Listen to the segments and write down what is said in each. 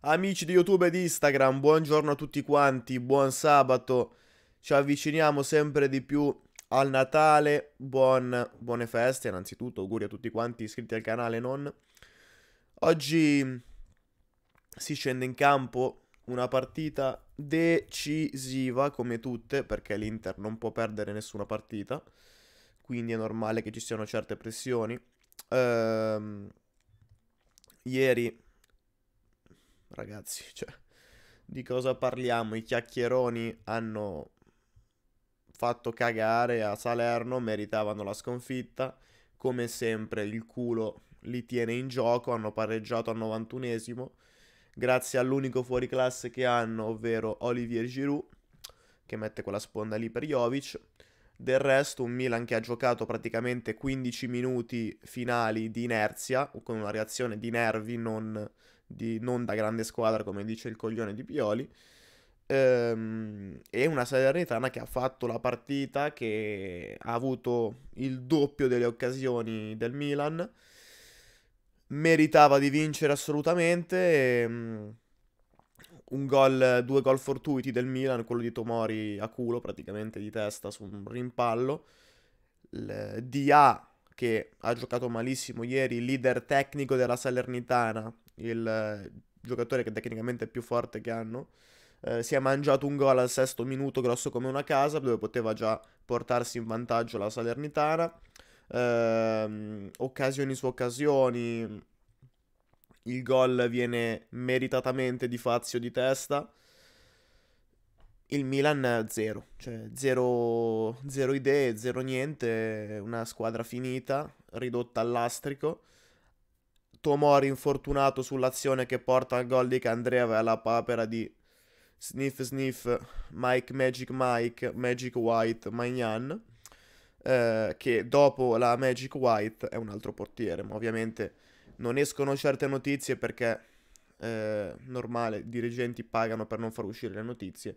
Amici di YouTube e di Instagram, buongiorno a tutti quanti, buon sabato. Ci avviciniamo sempre di più al Natale. Buon, buone feste, innanzitutto, auguri a tutti quanti iscritti al canale non. Oggi si scende in campo una partita decisiva come tutte, perché l'Inter non può perdere nessuna partita, quindi è normale che ci siano certe pressioni. Ehm, ieri ragazzi, cioè, di cosa parliamo? I chiacchieroni hanno fatto cagare a Salerno, meritavano la sconfitta, come sempre il culo li tiene in gioco, hanno pareggiato al 91esimo, grazie all'unico fuoriclasse che hanno, ovvero Olivier Giroud, che mette quella sponda lì per Jovic. Del resto un Milan che ha giocato praticamente 15 minuti finali di inerzia, con una reazione di nervi, non di non da grande squadra, come dice il coglione di Pioli. Ehm, e una Salernitana che ha fatto la partita, che ha avuto il doppio delle occasioni del Milan, meritava di vincere assolutamente. E, ehm, Goal, due gol fortuiti del Milan, quello di Tomori a culo praticamente di testa su un rimpallo. L- Dia che ha giocato malissimo ieri, leader tecnico della Salernitana, il eh, giocatore che tecnicamente è più forte che hanno, eh, si è mangiato un gol al sesto minuto grosso come una casa, dove poteva già portarsi in vantaggio la Salernitana. Eh, occasioni su occasioni, il gol viene meritatamente di Fazio di testa il Milan zero, cioè zero, zero idee, zero niente, una squadra finita, ridotta al lastrico. Tomori infortunato sull'azione che porta al gol di Candrea aveva la papera di Sniff Sniff, Mike Magic Mike, Magic White, Magnan, eh, che dopo la Magic White è un altro portiere, ma ovviamente non escono certe notizie perché eh, normale, i dirigenti pagano per non far uscire le notizie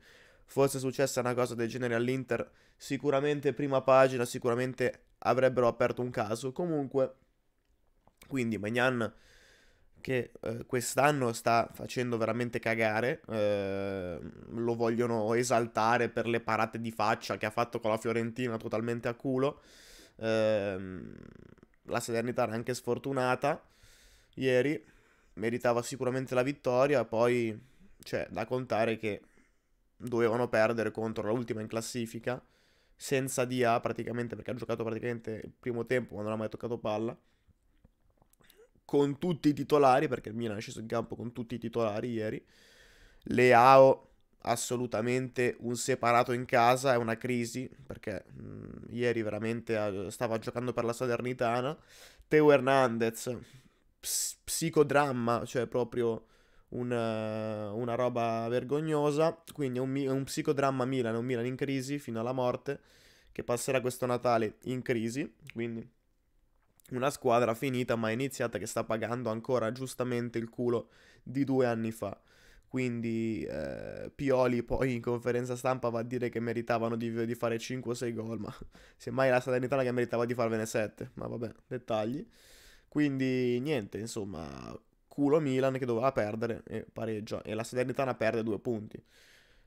fosse successa una cosa del genere all'Inter, sicuramente prima pagina, sicuramente avrebbero aperto un caso. Comunque, quindi Magnan che eh, quest'anno sta facendo veramente cagare, eh, lo vogliono esaltare per le parate di faccia che ha fatto con la Fiorentina totalmente a culo. Eh, la Salernitana era anche sfortunata ieri, meritava sicuramente la vittoria, poi c'è cioè, da contare che dovevano perdere contro l'ultima in classifica, senza Dia praticamente, perché ha giocato praticamente il primo tempo, ma non ha mai toccato palla, con tutti i titolari, perché il Milan è sceso in campo con tutti i titolari ieri, Leao assolutamente un separato in casa è una crisi perché mh, ieri veramente eh, stava giocando per la Salernitana Teo Hernandez ps- psicodramma cioè proprio una, eh, una roba vergognosa. Quindi è un, un psicodramma Milan, un Milan in crisi fino alla morte, che passerà questo Natale in crisi. Quindi una squadra finita ma iniziata che sta pagando ancora giustamente il culo di due anni fa. Quindi eh, Pioli poi in conferenza stampa va a dire che meritavano di, di fare 5 o 6 gol, ma semmai la Salernitana che meritava di farvene 7, ma vabbè, dettagli. Quindi niente, insomma, culo Milan che doveva perdere e pareggia e la Salernitana perde due punti.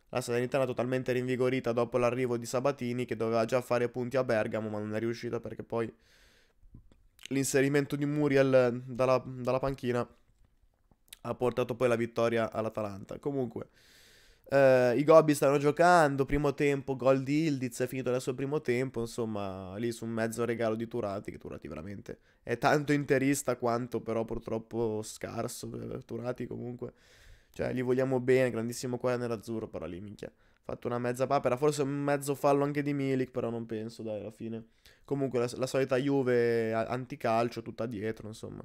La Salernitana totalmente rinvigorita dopo l'arrivo di Sabatini che doveva già fare punti a Bergamo ma non è riuscita perché poi l'inserimento di Muriel dalla, dalla panchina ha portato poi la vittoria all'Atalanta. Comunque... Uh, I Gobbi stanno giocando, primo tempo, gol di Ildiz, è finito adesso il primo tempo, insomma, lì su un mezzo regalo di Turati, che Turati veramente è tanto interista quanto però purtroppo scarso, eh, Turati comunque, cioè gli vogliamo bene, grandissimo qua nell'azzurro, però lì minchia, fatto una mezza papera, forse un mezzo fallo anche di Milik, però non penso, dai, alla fine. Comunque la, la solita Juve anticalcio, tutta dietro, insomma.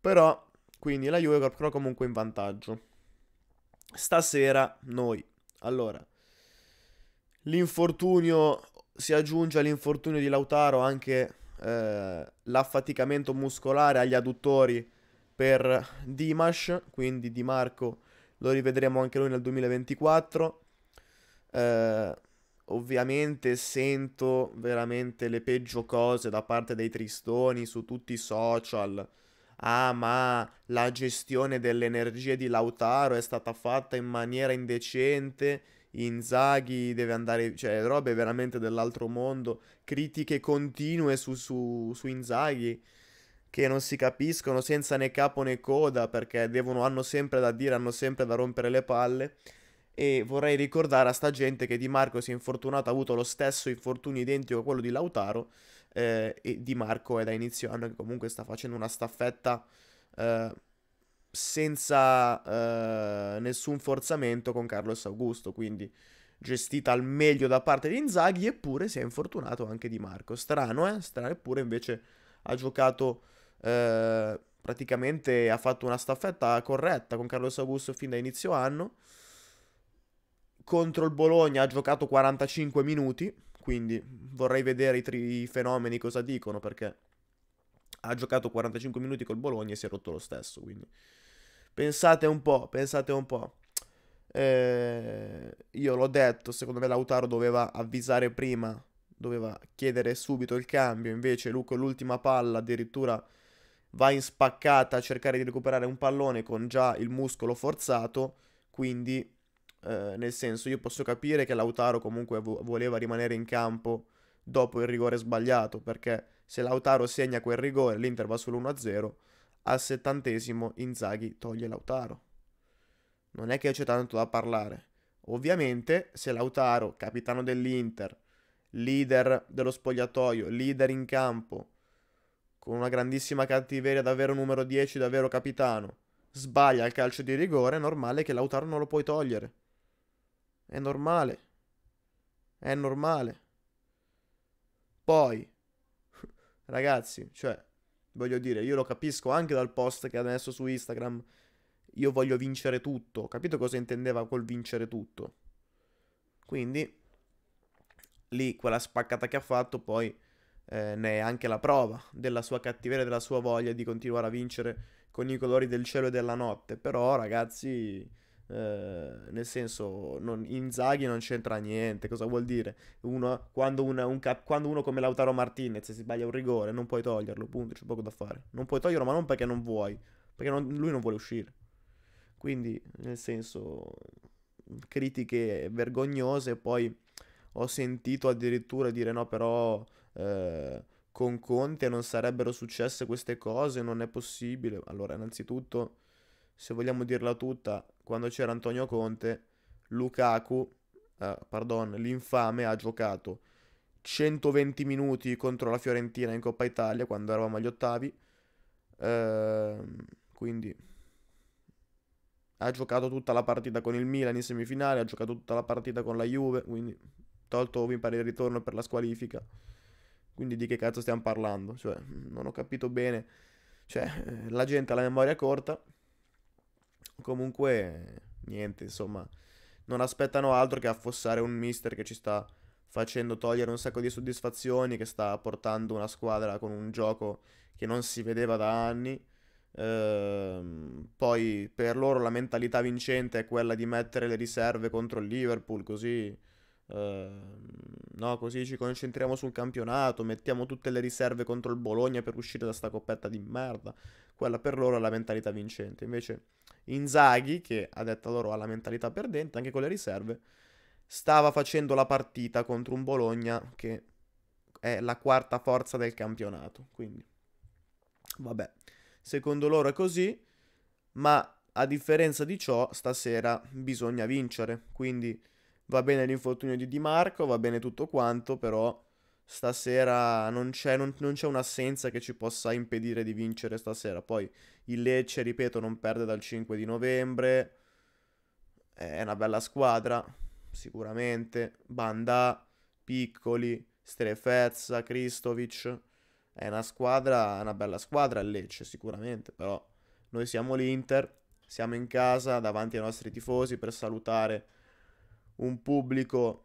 Però, quindi la Juve però comunque in vantaggio stasera noi. Allora, l'infortunio si aggiunge all'infortunio di Lautaro anche eh, l'affaticamento muscolare agli adduttori per Dimash, quindi Di Marco lo rivedremo anche noi nel 2024. Eh, ovviamente sento veramente le peggio cose da parte dei tristoni su tutti i social ah ma la gestione delle energie di Lautaro è stata fatta in maniera indecente, Inzaghi deve andare, cioè robe veramente dell'altro mondo, critiche continue su, su, su Inzaghi che non si capiscono senza né capo né coda perché devono, hanno sempre da dire, hanno sempre da rompere le palle. E vorrei ricordare a sta gente che Di Marco si è infortunato, ha avuto lo stesso infortunio identico a quello di Lautaro eh, e Di Marco è da inizio anno che comunque sta facendo una staffetta eh, senza eh, nessun forzamento con Carlos Augusto, quindi gestita al meglio da parte di Inzaghi, eppure si è infortunato anche Di Marco. Strano, eh? Strano, eppure invece ha giocato eh, praticamente ha fatto una staffetta corretta con Carlos Augusto fin da inizio anno. Contro il Bologna ha giocato 45 minuti, quindi vorrei vedere i, tri- i fenomeni cosa dicono perché ha giocato 45 minuti col Bologna e si è rotto lo stesso, quindi pensate un po', pensate un po'. Eh, io l'ho detto, secondo me Lautaro doveva avvisare prima, doveva chiedere subito il cambio, invece Luca l'ultima palla addirittura va in spaccata a cercare di recuperare un pallone con già il muscolo forzato, quindi eh, nel senso, io posso capire che Lautaro comunque vo- voleva rimanere in campo dopo il rigore sbagliato, perché se Lautaro segna quel rigore, l'Inter va solo 1-0, al settantesimo Inzaghi toglie Lautaro. Non è che c'è tanto da parlare. Ovviamente, se Lautaro, capitano dell'Inter, leader dello spogliatoio, leader in campo, con una grandissima cattiveria, davvero numero 10, davvero capitano, sbaglia il calcio di rigore, è normale che Lautaro non lo puoi togliere. È normale. È normale. Poi, ragazzi, cioè, voglio dire, io lo capisco anche dal post che adesso su Instagram. Io voglio vincere tutto. capito cosa intendeva col vincere tutto? Quindi, lì quella spaccata che ha fatto, poi eh, ne è anche la prova della sua cattiveria, della sua voglia di continuare a vincere con i colori del cielo e della notte. Però, ragazzi Uh, nel senso, non, Inzaghi non c'entra niente. Cosa vuol dire? Uno, quando, una, un cap- quando, uno come Lautaro Martinez si sbaglia un rigore, non puoi toglierlo. Punto, c'è poco da fare. Non puoi toglierlo, ma non perché non vuoi, perché non, lui non vuole uscire. Quindi, nel senso, critiche vergognose. Poi ho sentito addirittura dire: no, però. Eh, con Conte non sarebbero successe queste cose, non è possibile. Allora, innanzitutto, se vogliamo dirla tutta, quando c'era Antonio Conte, Lukaku, eh, pardon, l'infame ha giocato 120 minuti contro la Fiorentina in Coppa Italia quando eravamo agli ottavi. Eh, quindi ha giocato tutta la partita con il Milan in semifinale, ha giocato tutta la partita con la Juve, quindi tolto mi pare il ritorno per la squalifica. Quindi di che cazzo stiamo parlando? Cioè, non ho capito bene. Cioè, eh, la gente ha la memoria corta. Comunque, niente, insomma, non aspettano altro che affossare un mister che ci sta facendo togliere un sacco di soddisfazioni, che sta portando una squadra con un gioco che non si vedeva da anni. Ehm, poi per loro la mentalità vincente è quella di mettere le riserve contro il Liverpool, così Ehm, no, così ci concentriamo sul campionato, mettiamo tutte le riserve contro il Bologna per uscire da sta coppetta di merda. Quella per loro è la mentalità vincente. Invece Inzaghi, che ha detto loro ha la mentalità perdente, anche con le riserve, stava facendo la partita contro un Bologna che è la quarta forza del campionato. Quindi, vabbè, secondo loro è così, ma a differenza di ciò, stasera bisogna vincere. Quindi va bene l'infortunio di Di Marco, va bene tutto quanto, però stasera non c'è, non, non c'è, un'assenza che ci possa impedire di vincere stasera. Poi il Lecce, ripeto, non perde dal 5 di novembre, è una bella squadra, sicuramente. Banda, Piccoli, Strefezza, Kristovic, è una squadra, una bella squadra il Lecce sicuramente, però noi siamo l'Inter, siamo in casa davanti ai nostri tifosi per salutare un pubblico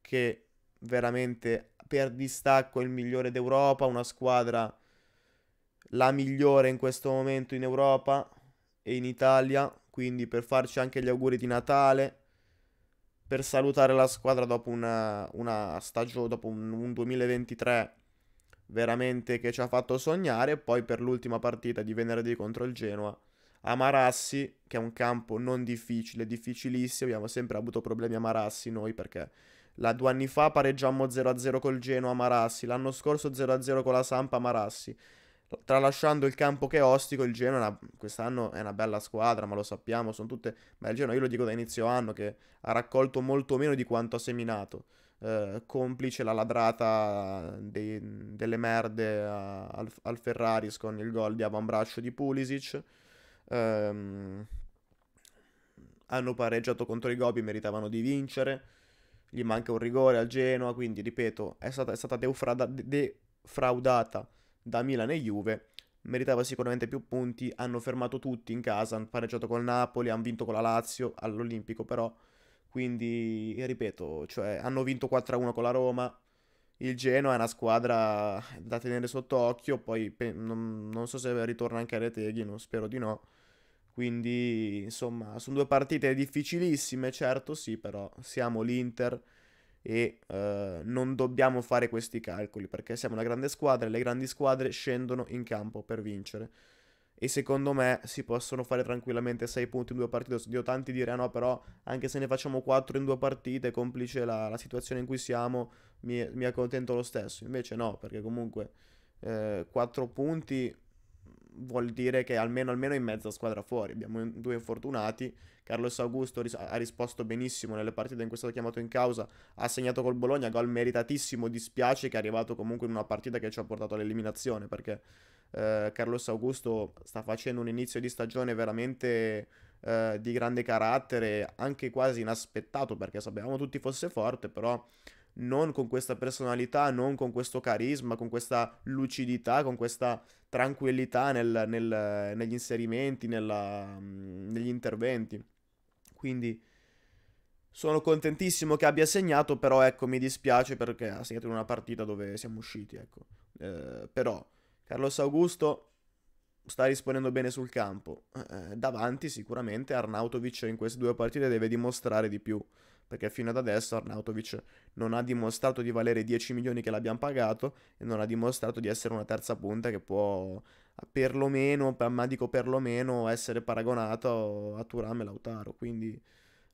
che veramente per distacco è il migliore d'Europa, una squadra la migliore in questo momento in Europa e in Italia, quindi per farci anche gli auguri di Natale, per salutare la squadra dopo una, una stagione, dopo un, un 2023 veramente che ci ha fatto sognare, e poi per l'ultima partita di venerdì contro il Genoa a Marassi, che è un campo non difficile, difficilissimo, abbiamo sempre avuto problemi a Marassi noi perché la due anni fa pareggiammo 0-0 col Genoa a Marassi, l'anno scorso 0-0 con la Sampa a Marassi. Tralasciando il campo che è ostico, il Genoa quest'anno è una bella squadra, ma lo sappiamo, sono tutte... Ma il Genoa, io lo dico da inizio anno, che ha raccolto molto meno di quanto ha seminato. Eh, complice la ladrata dei, delle merde a, al, al Ferraris con il gol di avambraccio di Pulisic. Um, hanno pareggiato contro i Gobi, meritavano di vincere. Gli manca un rigore al Genoa, quindi ripeto, è stata, è stata defrauda, defraudata da Milan e Juve. Meritava sicuramente più punti, hanno fermato tutti in casa, hanno pareggiato col Napoli, hanno vinto con la Lazio all'Olimpico però. Quindi, ripeto, cioè, hanno vinto 4-1 con la Roma. Il Genoa è una squadra da tenere sott'occhio, poi pe- non, non, so se ritorna anche a Reteghi, non spero di no. Quindi, insomma, sono due partite difficilissime, certo sì, però siamo l'Inter e eh, non dobbiamo fare questi calcoli perché siamo una grande squadra e le grandi squadre scendono in campo per vincere. E secondo me si possono fare tranquillamente 6 punti in due partite. Dio tanti dire ah no, però anche se ne facciamo 4 in due partite, complice la, la situazione in cui siamo, mi, mi, accontento lo stesso. Invece no, perché comunque eh, 4 punti vuol dire che almeno, almeno in mezza squadra fuori. Abbiamo due infortunati. Carlos Augusto ris- ha risposto benissimo nelle partite in cui è stato chiamato in causa. Ha segnato col Bologna, gol meritatissimo. Dispiace che è arrivato comunque in una partita che ci ha portato all'eliminazione perché eh, Carlos Augusto sta facendo un inizio di stagione veramente. Eh, di grande carattere, anche quasi inaspettato perché sapevamo tutti fosse forte, però non con questa personalità, non con questo carisma, con questa lucidità, con questa tranquillità nel, nel, negli inserimenti, nella, negli interventi. Quindi sono contentissimo che abbia segnato, però ecco, mi dispiace perché ha segnato in una partita dove siamo usciti, ecco. Eh, però Carlos Augusto sta rispondendo bene sul campo. Eh, davanti sicuramente Arnautovic in queste due partite deve dimostrare di più perché fino ad adesso Arnautovic non ha dimostrato di valere 10 milioni che l'abbiamo pagato e non ha dimostrato di essere una terza punta che può perlomeno, ma dico perlomeno, essere paragonato a Turam e Lautaro, quindi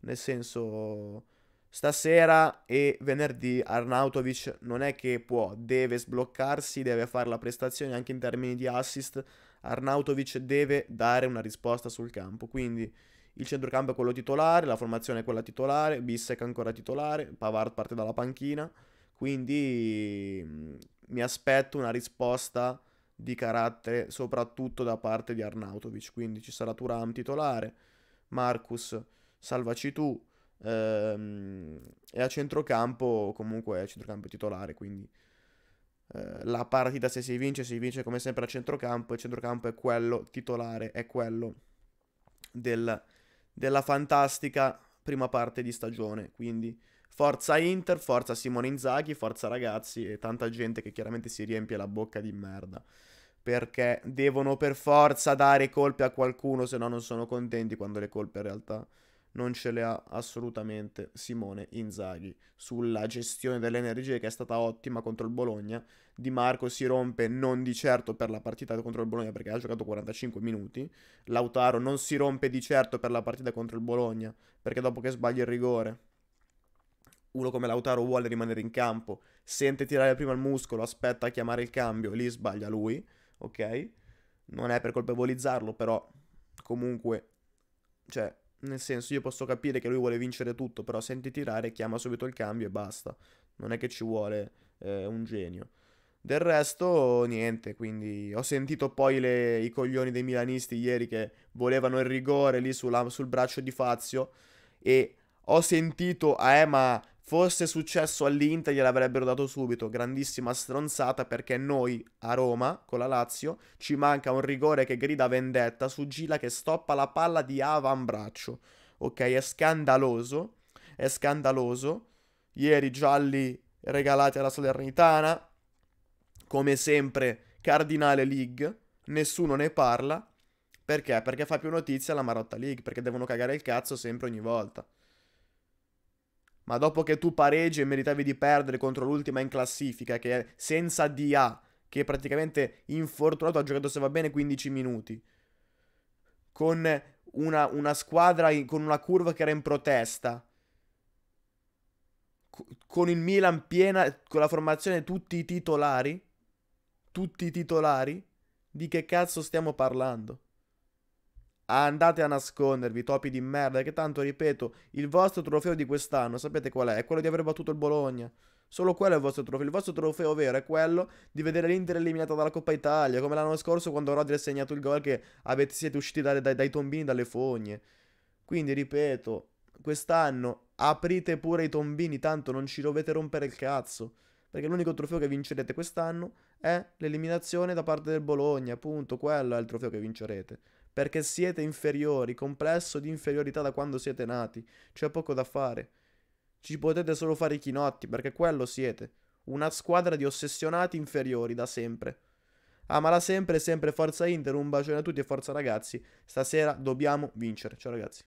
nel senso stasera e venerdì Arnautovic non è che può, deve sbloccarsi, deve fare la prestazione anche in termini di assist, Arnautovic deve dare una risposta sul campo, quindi il centrocampo è quello titolare, la formazione è quella titolare, Bissec ancora titolare, Pavard parte dalla panchina, quindi mm, mi aspetto una risposta di carattere soprattutto da parte di Arnautovic, quindi ci sarà Turam titolare, Marcus salvaci tu ehm, e a centrocampo comunque a centrocampo titolare, quindi eh, la partita se si vince si vince come sempre a centrocampo, il centrocampo è quello titolare, è quello del della fantastica prima parte di stagione, quindi forza Inter, forza Simone Inzaghi, forza ragazzi e tanta gente che chiaramente si riempie la bocca di merda perché devono per forza dare colpe a qualcuno, se no non sono contenti quando le colpe in realtà non ce le ha assolutamente Simone Inzaghi sulla gestione delle energie che è stata ottima contro il Bologna. Di Marco si rompe non di certo per la partita contro il Bologna perché ha giocato 45 minuti. Lautaro non si rompe di certo per la partita contro il Bologna perché dopo che sbaglia il rigore uno come Lautaro vuole rimanere in campo, sente tirare prima il muscolo, aspetta a chiamare il cambio, lì sbaglia lui, ok? Non è per colpevolizzarlo, però comunque, cioè, nel senso, io posso capire che lui vuole vincere tutto, però senti tirare, chiama subito il cambio e basta. Non è che ci vuole eh, un genio. Del resto, niente, quindi ho sentito poi le, i coglioni dei milanisti ieri che volevano il rigore lì sulla, sul braccio di Fazio e ho sentito, eh ma Fosse successo all'Inter gliel'avrebbero dato subito, grandissima stronzata perché noi a Roma con la Lazio ci manca un rigore che grida vendetta su Gila che stoppa la palla di avambraccio. Ok, è scandaloso, è scandaloso. Ieri gialli regalati alla Salernitana, come sempre Cardinale League, nessuno ne parla. Perché? Perché fa più notizia la Marotta League, perché devono cagare il cazzo sempre ogni volta ma dopo che tu pareggi e meritavi di perdere contro l'ultima in classifica, che è senza DA, che è praticamente infortunato, ha giocato se va bene 15 minuti, con una, una squadra, in, con una curva che era in protesta, con il Milan piena, con la formazione tutti i titolari, tutti i titolari, di che cazzo stiamo parlando? Andate a nascondervi, topi di merda, che tanto, ripeto, il vostro trofeo di quest'anno, sapete qual è? È quello di aver battuto il Bologna. Solo quello è il vostro trofeo. Il vostro trofeo vero è quello di vedere l'Inter eliminata dalla Coppa Italia, come l'anno scorso quando Rodri ha segnato il gol che avete, siete usciti dai, dai, dai tombini, dalle fogne. Quindi, ripeto, quest'anno aprite pure i tombini, tanto non ci dovete rompere il cazzo. Perché l'unico trofeo che vincerete quest'anno è l'eliminazione da parte del Bologna, appunto, quello è il trofeo che vincerete perché siete inferiori, complesso di inferiorità da quando siete nati. C'è poco da fare. Ci potete solo fare i chinotti, perché quello siete. Una squadra di ossessionati inferiori da sempre. Amala ah, sempre, sempre Forza Inter, un bacione a tutti e forza ragazzi. Stasera dobbiamo vincere. Ciao ragazzi.